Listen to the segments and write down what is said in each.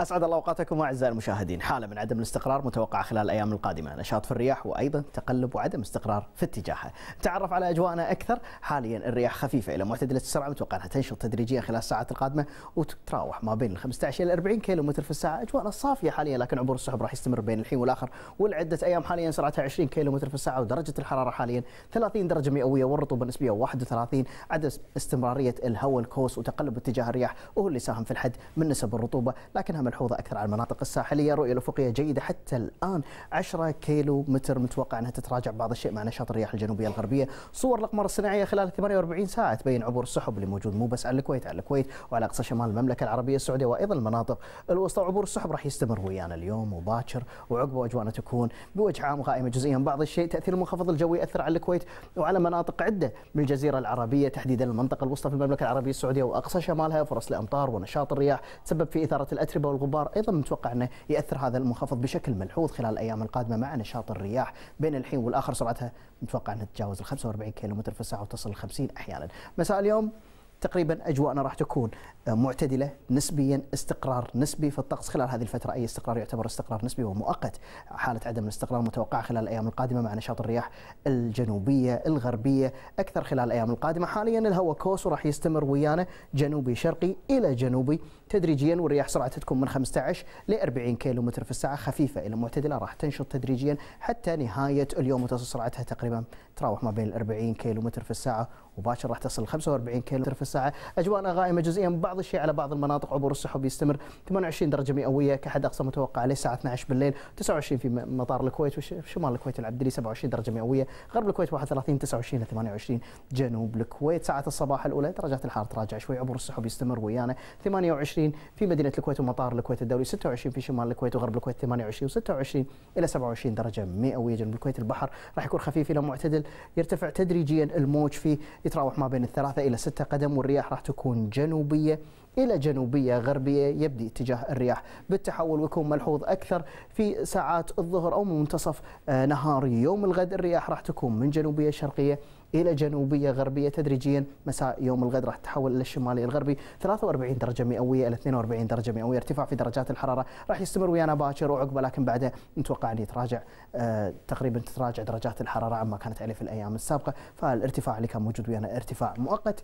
أسعد الله أوقاتكم أعزائي المشاهدين حالة من عدم الاستقرار متوقعة خلال الأيام القادمة نشاط في الرياح وأيضا تقلب وعدم استقرار في اتجاهها تعرف على أجواءنا أكثر حاليا الرياح خفيفة إلى معتدلة السرعة متوقع أنها تنشط تدريجيا خلال الساعات القادمة وتتراوح ما بين ال 15 إلى 40 كيلومتر في الساعة أجواءنا صافية حاليا لكن عبور السحب راح يستمر بين الحين والآخر ولعده أيام حاليا سرعتها 20 كيلومتر في الساعة ودرجة الحرارة حاليا 30 درجة مئوية والرطوبة النسبية 31 عدم استمرارية الهواء الكوس وتقلب اتجاه الرياح وهو اللي ساهم في الحد من نسب الرطوبة لكنها ملحوظة أكثر على المناطق الساحلية الرؤية الأفقية جيدة حتى الآن 10 كيلو متر متوقع أنها تتراجع بعض الشيء مع نشاط الرياح الجنوبية الغربية صور الأقمار الصناعية خلال 48 ساعة تبين عبور السحب اللي موجود مو بس على الكويت على الكويت وعلى أقصى شمال المملكة العربية السعودية وأيضا المناطق الوسطى وعبور السحب راح يستمر ويانا اليوم وباكر وعقبه أجوانا تكون بوجه عام غائمة جزئيا بعض الشيء تأثير المنخفض الجوي أثر على الكويت وعلى مناطق عدة من الجزيرة العربية تحديدا المنطقة الوسطى في المملكة العربية السعودية وأقصى شمالها فرص الأمطار ونشاط الرياح تسبب في إثارة الأتربة والغبار ايضا متوقع انه ياثر هذا المنخفض بشكل ملحوظ خلال الايام القادمه مع نشاط الرياح بين الحين والاخر سرعتها متوقع انها تتجاوز ال 45 كيلومتر في الساعه وتصل ال 50 احيانا. مساء اليوم تقريبا اجواءنا راح تكون آه، معتدله نسبيا استقرار نسبي في الطقس خلال هذه الفتره اي استقرار يعتبر استقرار نسبي ومؤقت حاله عدم الاستقرار متوقعه خلال الايام القادمه مع نشاط الرياح الجنوبيه الغربيه اكثر خلال الايام القادمه حاليا الهواء كوس وراح يستمر ويانا جنوبي شرقي الى جنوبي تدريجيا والرياح سرعتها تكون من 15 ل 40 متر في الساعه خفيفه الى معتدله راح تنشط تدريجيا حتى نهايه اليوم وتصل سرعتها تقريبا تراوح ما بين ال 40 متر في الساعه وباكر راح تصل 45 متر في الساعه، اجواءنا غائمه جزئيا بعض الشيء على بعض المناطق عبور السحب يستمر 28 درجه مئويه كحد اقصى متوقع للساعه 12 بالليل، 29 في مطار الكويت وشمال الكويت العبدلي 27 درجه مئويه، غرب الكويت 31 29 28 جنوب الكويت ساعه الصباح الاولى درجات الحراره تراجع شوي عبور السحب يستمر ويانا 28 في مدينه الكويت ومطار الكويت الدولي 26 في شمال الكويت وغرب الكويت 28 و26 الى 27 درجه مئويه جنوب الكويت البحر راح يكون خفيف الى معتدل يرتفع تدريجيا الموج فيه يتراوح ما بين الثلاثه الى سته قدم والرياح راح تكون جنوبيه الى جنوبيه غربيه يبدي اتجاه الرياح بالتحول ويكون ملحوظ اكثر في ساعات الظهر او من منتصف آه، نهار يوم الغد الرياح راح تكون من جنوبيه شرقيه الى جنوبيه غربيه تدريجيا مساء يوم الغد راح تتحول الى الشمالي الغربي 43 درجه مئويه الى 42 درجه مئويه ارتفاع في درجات الحراره راح يستمر ويانا باكر وعقبه لكن بعده نتوقع ان يتراجع آه تقريبا تتراجع درجات الحراره عما كانت عليه في الايام السابقه فالارتفاع اللي كان موجود ويانا ارتفاع مؤقت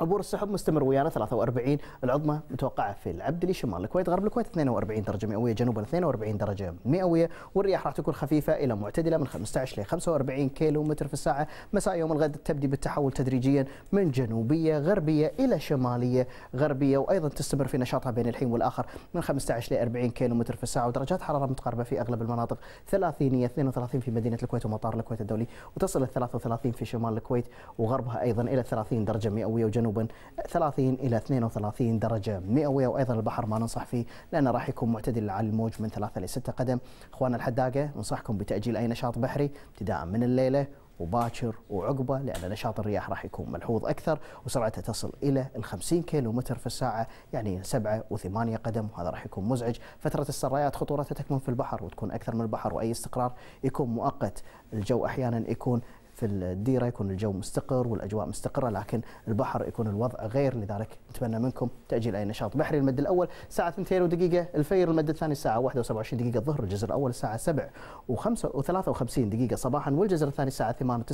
عبور السحب مستمر ويانا 43 العظمى متوقعه في العبدلي شمال الكويت غرب الكويت 42 درجه مئويه جنوبا 42 درجه مئويه والرياح راح تكون خفيفه الى معتدله من 15 ل 45 كيلو متر في الساعه مساء يوم الغد تبدي بالتحول تدريجيا من جنوبيه غربيه الى شماليه غربيه وايضا تستمر في نشاطها بين الحين والاخر من 15 ل 40 كيلو متر في الساعه ودرجات حراره متقاربه في اغلب المناطق 30 32 في مدينه الكويت ومطار الكويت الدولي وتصل ل 33 في شمال الكويت وغربها ايضا الى 30 درجه مئويه وجنوب جنوبا 30 إلى 32 درجة مئوية وأيضا البحر ما ننصح فيه لأنه راح يكون معتدل على الموج من 3 إلى 6 قدم اخوانا الحداقة ننصحكم بتأجيل أي نشاط بحري ابتداء من الليلة وباكر وعقبه لان نشاط الرياح راح يكون ملحوظ اكثر وسرعتها تصل الى ال 50 كيلو متر في الساعه يعني 7 و8 قدم وهذا راح يكون مزعج، فتره السرايات خطورتها تكمن في البحر وتكون اكثر من البحر واي استقرار يكون مؤقت، الجو احيانا يكون في الديره يكون الجو مستقر والاجواء مستقره لكن البحر يكون الوضع غير لذلك نتمنى منكم تاجيل اي نشاط بحري المد الاول الساعه 2 ودقيقه الفير المد الثاني الساعه 21 دقيقه الظهر الجزر الاول الساعه 7 و53 دقيقه صباحا والجزر الثاني الساعه 8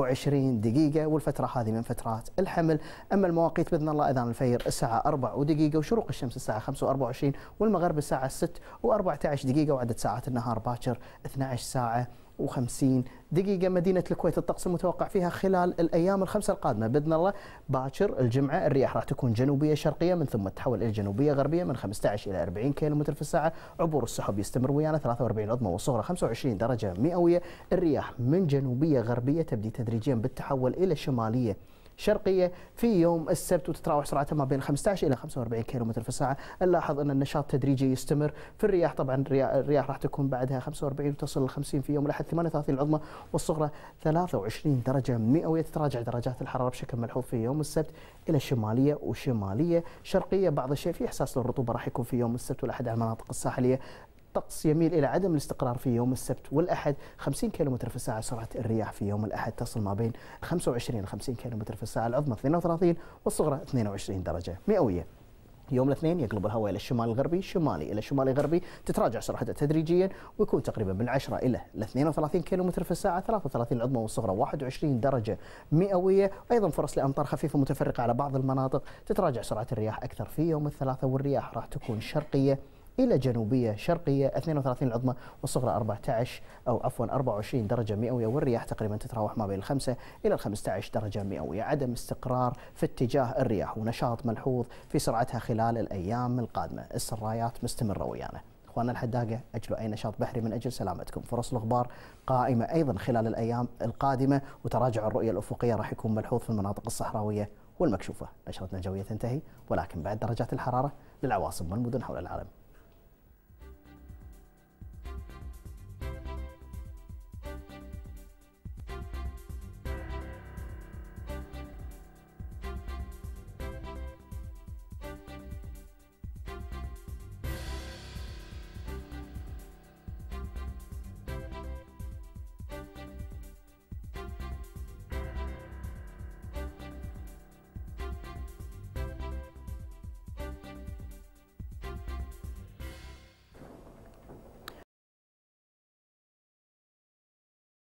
و29 دقيقه والفتره هذه من فترات الحمل اما المواقيت باذن الله اذان الفير الساعه 4 ودقيقه وشروق الشمس الساعه 5 و24 والمغرب الساعه 6 و14 دقيقه وعدد ساعات النهار باكر 12 ساعه وخمسين دقيقة مدينة الكويت الطقس المتوقع فيها خلال الأيام الخمسة القادمة بإذن الله باكر الجمعة الرياح راح تكون جنوبية شرقية من ثم تتحول إلى جنوبية غربية من 15 إلى 40 متر في الساعة عبور السحب يستمر ويانا 43 عظمى والصغرى 25 درجة مئوية الرياح من جنوبية غربية تبدي تدريجيا بالتحول إلى شمالية شرقية في يوم السبت وتتراوح سرعتها ما بين 15 إلى 45 كم في الساعة نلاحظ أن النشاط تدريجي يستمر في الرياح طبعا الرياح راح تكون بعدها 45 وتصل ل 50 في يوم الأحد 38 العظمى والصغرى 23 درجة مئوية تتراجع درجات الحرارة بشكل ملحوظ في يوم السبت إلى شمالية وشمالية شرقية بعض الشيء في إحساس للرطوبة راح يكون في يوم السبت والأحد على المناطق الساحلية الطقس يميل إلى عدم الاستقرار في يوم السبت والأحد 50 كم في الساعة سرعة الرياح في يوم الأحد تصل ما بين 25 ل 50 كم في الساعة العظمى 32 والصغرى 22 درجة مئوية يوم الاثنين يقلب الهواء الى الشمال الغربي شمالي الى شمالي غربي تتراجع سرعته تدريجيا ويكون تقريبا من 10 الى 32 كم في الساعه 33 العظمى والصغرى 21 درجه مئويه ايضا فرص لامطار خفيفه متفرقه على بعض المناطق تتراجع سرعه الرياح اكثر في يوم الثلاثاء والرياح راح تكون شرقيه إلى جنوبية شرقية 32 العظمى والصغرى 14 أو عفوا 24 درجة مئوية والرياح تقريبا تتراوح ما بين 5 إلى 15 درجة مئوية عدم استقرار في اتجاه الرياح ونشاط ملحوظ في سرعتها خلال الأيام القادمة السرايات مستمرة ويانا اخواننا الحداقه اجلوا اي نشاط بحري من اجل سلامتكم، فرص الغبار قائمه ايضا خلال الايام القادمه وتراجع الرؤيه الافقيه راح يكون ملحوظ في المناطق الصحراويه والمكشوفه، نشرتنا الجويه تنتهي ولكن بعد درجات الحراره للعواصم والمدن حول العالم.